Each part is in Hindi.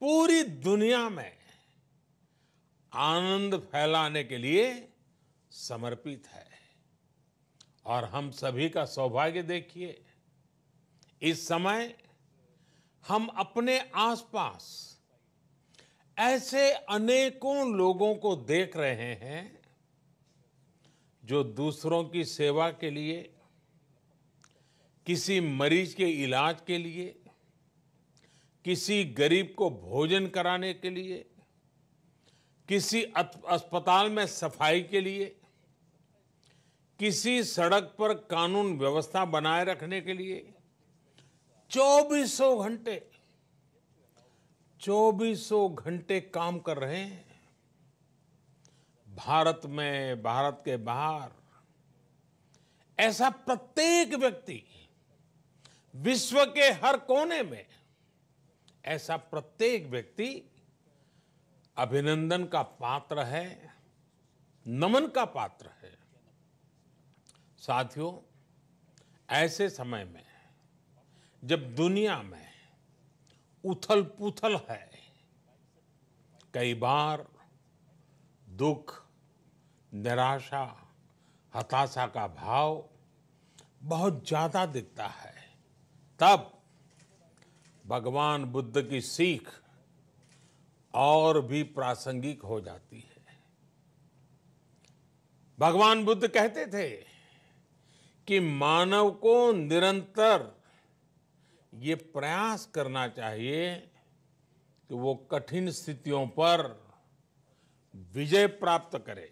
पूरी दुनिया में आनंद फैलाने के लिए समर्पित है और हम सभी का सौभाग्य देखिए इस समय हम अपने आसपास ऐसे अनेकों लोगों को देख रहे हैं जो दूसरों की सेवा के लिए किसी मरीज के इलाज के लिए किसी गरीब को भोजन कराने के लिए किसी अस्पताल में सफाई के लिए किसी सड़क पर कानून व्यवस्था बनाए रखने के लिए चौबीसों घंटे चौबीसों घंटे काम कर रहे हैं भारत में भारत के बाहर ऐसा प्रत्येक व्यक्ति विश्व के हर कोने में ऐसा प्रत्येक व्यक्ति अभिनंदन का पात्र है नमन का पात्र है साथियों ऐसे समय में जब दुनिया में उथल पुथल है कई बार दुख निराशा हताशा का भाव बहुत ज़्यादा दिखता है तब भगवान बुद्ध की सीख और भी प्रासंगिक हो जाती है भगवान बुद्ध कहते थे कि मानव को निरंतर ये प्रयास करना चाहिए कि वो कठिन स्थितियों पर विजय प्राप्त करे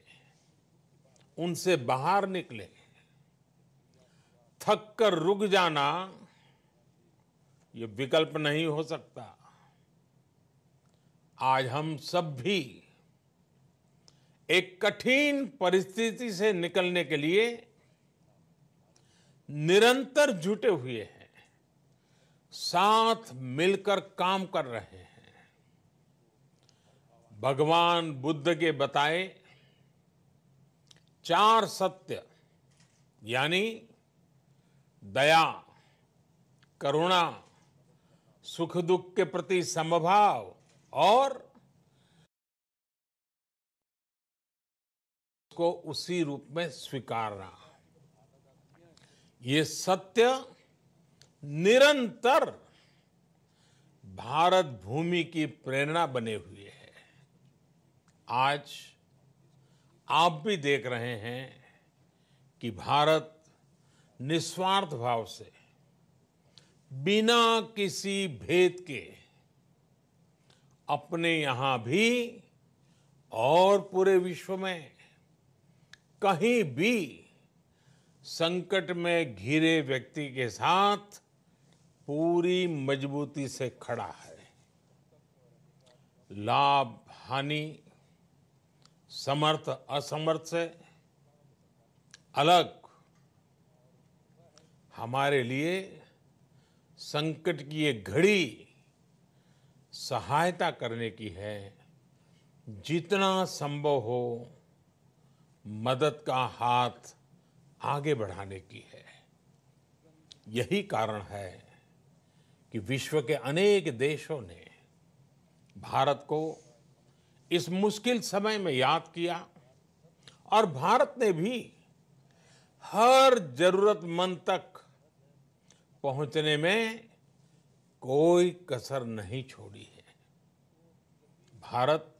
उनसे बाहर निकले थक कर रुक जाना ये विकल्प नहीं हो सकता आज हम सब भी एक कठिन परिस्थिति से निकलने के लिए निरंतर जुटे हुए हैं साथ मिलकर काम कर रहे हैं भगवान बुद्ध के बताए चार सत्य यानी दया करुणा सुख दुख के प्रति समभाव और को उसी रूप में स्वीकारना ये सत्य निरंतर भारत भूमि की प्रेरणा बने हुए है आज आप भी देख रहे हैं कि भारत निस्वार्थ भाव से बिना किसी भेद के अपने यहां भी और पूरे विश्व में कहीं भी संकट में घिरे व्यक्ति के साथ पूरी मजबूती से खड़ा है लाभ हानि समर्थ असमर्थ से अलग हमारे लिए संकट की ये घड़ी सहायता करने की है जितना संभव हो मदद का हाथ आगे बढ़ाने की है यही कारण है कि विश्व के अनेक देशों ने भारत को इस मुश्किल समय में याद किया और भारत ने भी हर जरूरतमंद तक पहुंचने में कोई कसर नहीं छोड़ी है भारत